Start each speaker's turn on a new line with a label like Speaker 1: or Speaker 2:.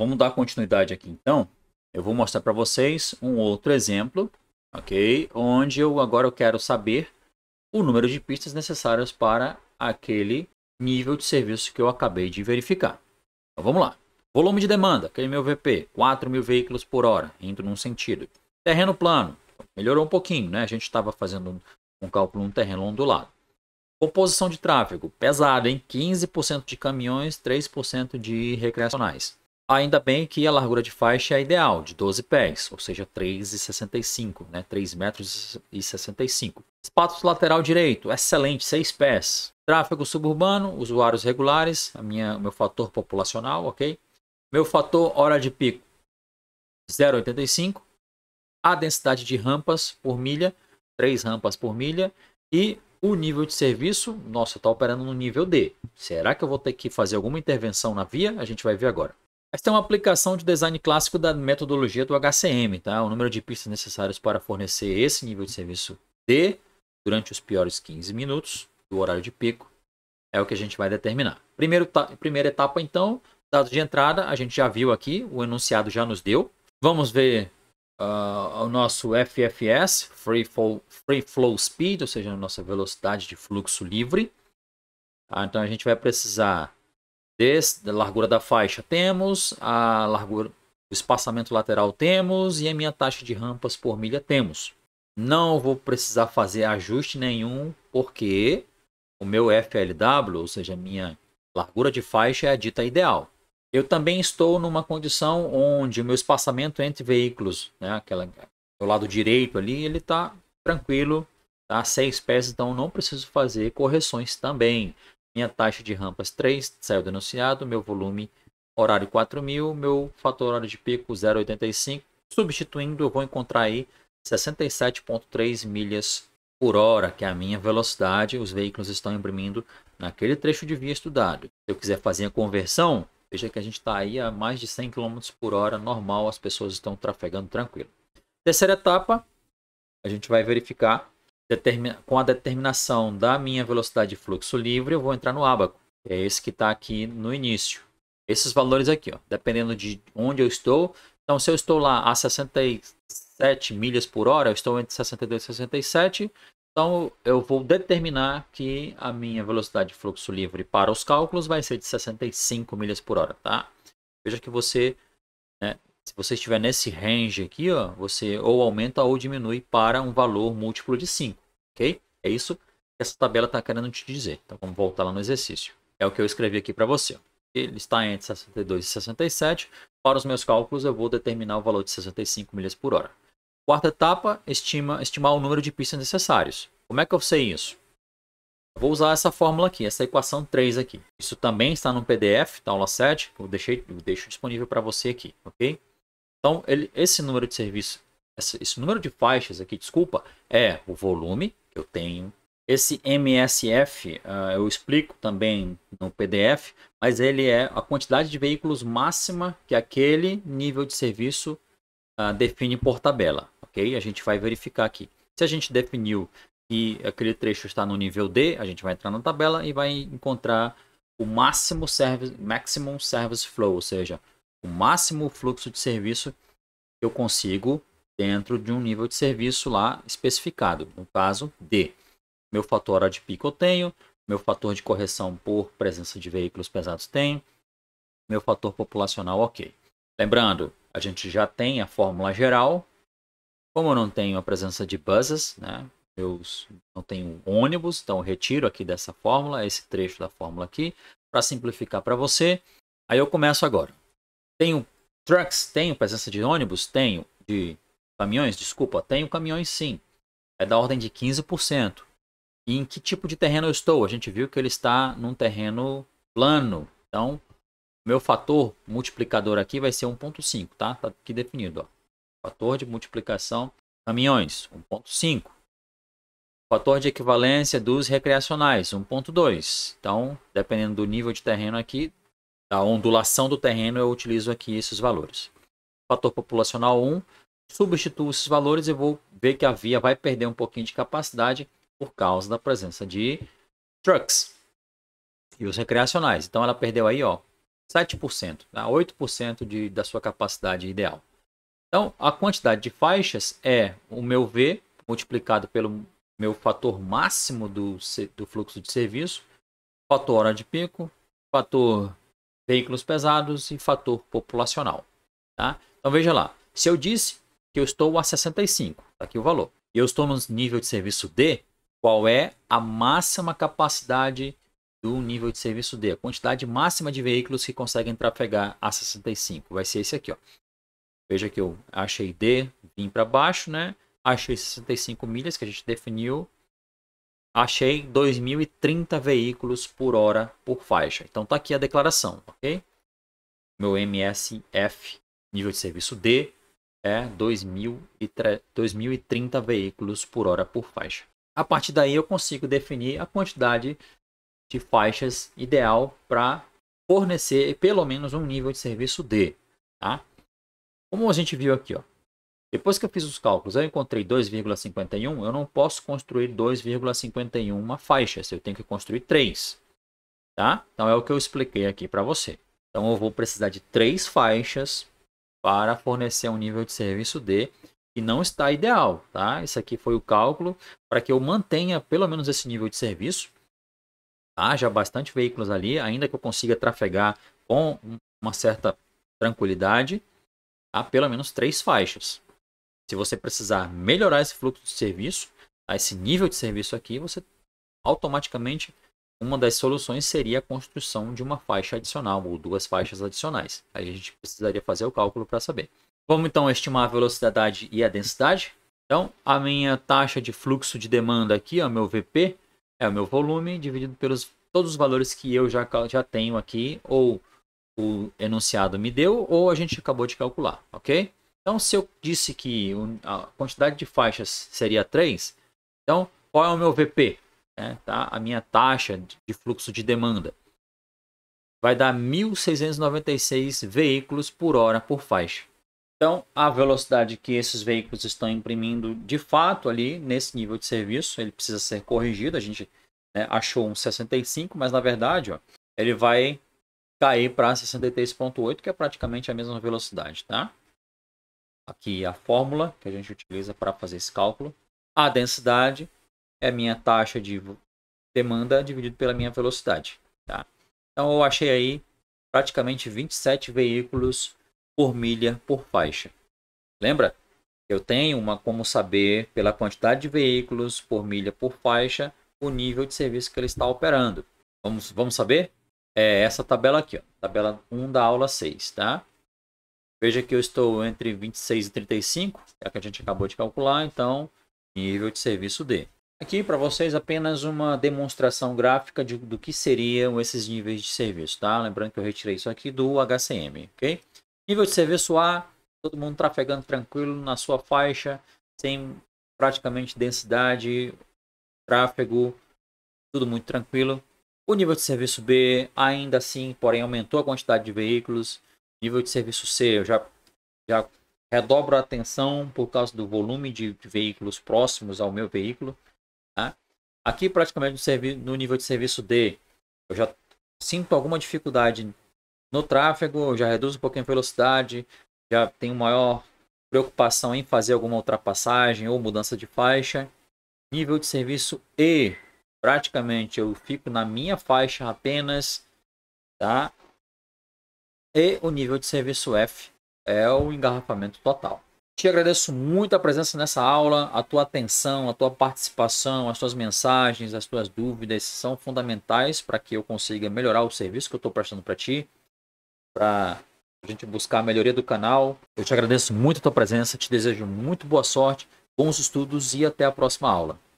Speaker 1: vamos dar continuidade aqui então. Eu vou mostrar para vocês um outro exemplo, ok? Onde eu agora eu quero saber o número de pistas necessárias para aquele nível de serviço que eu acabei de verificar. Então vamos lá. Volume de demanda, aquele meu VP, 4 mil veículos por hora, indo num sentido. Terreno plano, melhorou um pouquinho, né? A gente estava fazendo um cálculo num terreno ondulado. Composição de tráfego, pesado, hein? 15% de caminhões, 3% de recreacionais. Ainda bem que a largura de faixa é ideal, de 12 pés, ou seja, 3,65, né? 3 metros e 65. Espaço lateral direito, excelente, 6 pés. Tráfego suburbano, usuários regulares, a minha, meu fator populacional, ok? Meu fator hora de pico, 0,85. A densidade de rampas por milha, 3 rampas por milha. E o nível de serviço, nossa, está operando no nível D. Será que eu vou ter que fazer alguma intervenção na via? A gente vai ver agora. Esta é uma aplicação de design clássico da metodologia do HCM, tá? O número de pistas necessárias para fornecer esse nível de serviço D durante os piores 15 minutos do horário de pico é o que a gente vai determinar. Primeiro, primeira etapa, então, dados de entrada, a gente já viu aqui, o enunciado já nos deu. Vamos ver uh, o nosso FFS, Free Flow, Free Flow Speed, ou seja, a nossa velocidade de fluxo livre. Tá? Então, a gente vai precisar Desde largura da faixa temos, a largura, o espaçamento lateral temos e a minha taxa de rampas por milha temos. Não vou precisar fazer ajuste nenhum porque o meu FLW, ou seja, minha largura de faixa é a dita ideal. Eu também estou numa condição onde o meu espaçamento entre veículos, né, aquela, o lado direito ali, ele está tranquilo, a tá? Seis pés, então não preciso fazer correções também. Minha taxa de rampas 3, saiu denunciado. Meu volume horário 4.000. Meu fator horário de pico 0,85. Substituindo, eu vou encontrar aí 67,3 milhas por hora, que é a minha velocidade. Os veículos estão imprimindo naquele trecho de via estudado. Se eu quiser fazer a conversão, veja que a gente está aí a mais de 100 km por hora, normal, as pessoas estão trafegando tranquilo. Terceira etapa, a gente vai verificar com a determinação da minha velocidade de fluxo livre, eu vou entrar no ábaco É esse que está aqui no início. Esses valores aqui, ó, dependendo de onde eu estou. Então, se eu estou lá a 67 milhas por hora, eu estou entre 62 e 67. Então, eu vou determinar que a minha velocidade de fluxo livre para os cálculos vai ser de 65 milhas por hora, tá? Veja que você né, se você estiver nesse range aqui, ó, você ou aumenta ou diminui para um valor múltiplo de 5, ok? É isso que essa tabela está querendo te dizer. Então vamos voltar lá no exercício. É o que eu escrevi aqui para você. Ele está entre 62 e 67. Para os meus cálculos, eu vou determinar o valor de 65 milhas por hora. Quarta etapa, estima, estimar o número de pistas necessários. Como é que eu sei isso? Vou usar essa fórmula aqui, essa equação 3 aqui. Isso também está no PDF, tá aula 7, eu deixei, eu deixo disponível para você aqui, ok? Então, ele, esse número de serviço, esse, esse número de faixas aqui, desculpa, é o volume que eu tenho. Esse MSF uh, ah, eu explico também no PDF, mas ele é a quantidade de veículos máxima que aquele nível de serviço uh, define por tabela, ok? A gente vai verificar aqui. Se a gente definiu que aquele trecho está no nível D, a gente vai entrar na tabela e vai encontrar o máximo service, maximum service flow, ou seja, o máximo fluxo de serviço que eu consigo dentro de um nível de serviço lá especificado. No caso D, meu fator hora de pico eu tenho, meu fator de correção por presença de veículos pesados tem, meu fator populacional ok. Lembrando, a gente já tem a fórmula geral. Como eu não tenho a presença de buses, né? Eu não tenho ônibus, então retiro aqui dessa fórmula, esse trecho da fórmula aqui, para simplificar para você. Aí eu começo agora. Tenho trucks? Tenho presença de ônibus? Tenho. De caminhões? Desculpa, tenho caminhões sim. É da ordem de 15%. E em que tipo de terreno eu estou? A gente viu que ele está num terreno plano. Então, meu fator multiplicador aqui vai ser 1.5, tá? Tá aqui definido, ó. Fator de multiplicação caminhões, 1.5. Fator de equivalência dos recreacionais, 1.2. Então, dependendo do nível de terreno aqui, da ondulação do terreno, eu utilizo aqui esses valores. Fator populacional 1, substituo esses valores e vou ver que a via vai perder um pouquinho de capacidade por causa da presença de trucks e os recreacionais. Então ela perdeu aí, ó, 7%, tá? 8% de, da sua capacidade ideal. Então, a quantidade de faixas é o meu V multiplicado pelo meu fator máximo do, do fluxo de serviço, fator hora de pico, fator veículos pesados e fator populacional. Tá? Então veja lá, se eu disse que eu estou a 65, está aqui o valor, e eu estou no nível de serviço D, qual é a máxima capacidade do nível de serviço D, a quantidade máxima de veículos que conseguem trafegar a 65? Vai ser esse aqui, ó. Veja que eu achei D, vim para baixo, né? Achei 65 milhas que a gente definiu achei 2030 veículos por hora por faixa. Então tá aqui a declaração, ok? Meu MSF, nível de serviço D, é 2030 veículos por hora por faixa. A partir daí eu consigo definir a quantidade de faixas ideal para fornecer pelo menos um nível de serviço D, tá? Como a gente viu aqui, ó, depois que eu fiz os cálculos, eu encontrei 2,51, eu não posso construir 2,51 faixas, eu tenho que construir 3. Tá? Então é o que eu expliquei aqui para você. Então eu vou precisar de 3 faixas para fornecer um nível de serviço D que não está ideal. Tá? Isso aqui foi o cálculo para que eu mantenha pelo menos esse nível de serviço. haja tá? Já bastante veículos ali, ainda que eu consiga trafegar com uma certa tranquilidade, há tá? pelo menos três faixas. Se você precisar melhorar esse fluxo de serviço, a tá? esse nível de serviço aqui, você automaticamente uma das soluções seria a construção de uma faixa adicional ou duas faixas adicionais. Aí a gente precisaria fazer o cálculo para saber. Vamos então estimar a velocidade e a densidade. Então, a minha taxa de fluxo de demanda aqui, o meu VP, é o meu volume dividido pelos todos os valores que eu já, já tenho aqui, ou o enunciado me deu, ou a gente acabou de calcular, ok? Então, se eu disse que a quantidade de faixas seria 3, então qual é o meu VP? É, tá? A minha taxa de fluxo de demanda vai dar 1.696 veículos por hora por faixa. Então, a velocidade que esses veículos estão imprimindo de fato ali nesse nível de serviço, ele precisa ser corrigido. A gente né, achou um 65, mas na verdade ó, ele vai cair para 63.8, que é praticamente a mesma velocidade, tá? aqui a fórmula que a gente utiliza para fazer esse cálculo. A densidade é a minha taxa de demanda dividido pela minha velocidade. Tá? Então eu achei aí praticamente 27 veículos por milha por faixa. Lembra? Eu tenho uma como saber pela quantidade de veículos por milha por faixa o nível de serviço que ele está operando. Vamos, vamos saber? É essa tabela aqui, ó, tabela 1 da aula 6, tá? Veja que eu estou entre 26 e 35, é o que a gente acabou de calcular, então nível de serviço D. Aqui para vocês apenas uma demonstração gráfica de, do que seriam esses níveis de serviço, tá? Lembrando que eu retirei isso aqui do HCM, ok? Nível de serviço A, todo mundo trafegando tranquilo na sua faixa, sem praticamente densidade, tráfego, tudo muito tranquilo. O nível de serviço B ainda assim, porém aumentou a quantidade de veículos, nível de serviço C, eu já, já redobro a atenção por causa do volume de, de veículos próximos ao meu veículo. Tá? Aqui, praticamente no, no, nível de serviço D, eu já sinto alguma dificuldade no tráfego, já reduzo um pouquinho a velocidade, já tenho maior preocupação em fazer alguma ultrapassagem ou mudança de faixa. Nível de serviço E, praticamente eu fico na minha faixa apenas, tá? E o nível de serviço F é o engarrafamento total. Te agradeço muito a presença nessa aula, a tua atenção, a tua participação, as tuas mensagens, as tuas dúvidas são fundamentais para que eu consiga melhorar o serviço que eu estou prestando para ti, para a gente buscar a melhoria do canal. Eu te agradeço muito a tua presença, te desejo muito boa sorte, bons estudos e até a próxima aula.